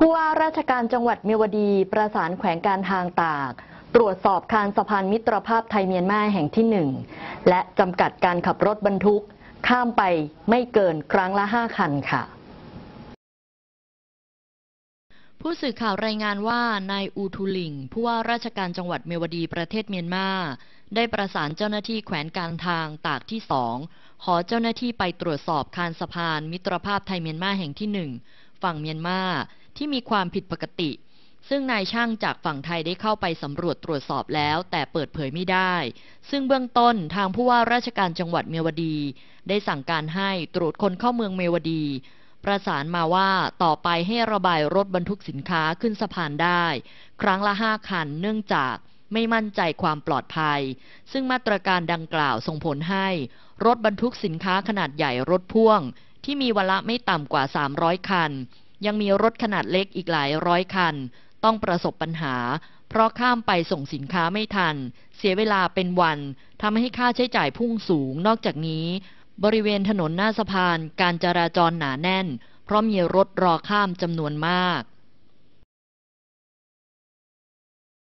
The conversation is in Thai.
ผู้ว่าราชการจังหวัดเมียวดีประสานแขวงการทางตาก ตรวจสอบคานสะพานมิตรภาพไทยเมียนมาแห่งที่หนึ่งและจำกัดการขับรถบรรทุก ข้ามไปไม่เกินครั้งละห้าคันค่ะ ผู้สื่อข่าวรายงานว่านายอูทูลิงผู้ว่าราชการจังหวัดเมวดีประเทศเมียนมาได้ประสานเจ้าหน้าที่แขวนการทางตากที่สองขอเจ้าหน้าที่ไปตรวจสอบคานสะพานมิตรภาพไทยเมียนมาแห่งที่หนึ่งฝั่งเมียนมาที่มีความผิดปกติ ซึ่งนายช่างจากฝั่งไทยได้เข้าไปสำรวจตรวจสอบแล้ว แต่เปิดเผยไม่ได้ ซึ่งเบื้องต้นทางผู้ว่าราชการจังหวัดเมวดี ได้สั่งการให้ตรวจคนเข้าเมืองเมวดี ประสานมาว่าต่อไปให้ระบายรถบรรทุกสินค้าขึ้นสะพานได้ ครั้งละห้าคันเนื่องจากไม่มั่นใจความปลอดภัย ซึ่งมาตรการดังกล่าวส่งผลให้รถบรรทุกสินค้าขนาดใหญ่รถพ่วง ที่มีวละไม่ต่ำกว่า300คันยังมีรถขนาดเล็กอีกหลายร้อยคัน ต้องประสบปัญหาเพราะข้ามไปส่งสินค้าไม่ทัน เสียเวลาเป็นวัน ทำให้ค่าใช้จ่ายพุ่งสูงนอกจากนี้ บริเวณถนนหน้าสะพาน การจราจรหนาแน่น เพราะมีรถรอข้ามจำนวนมาก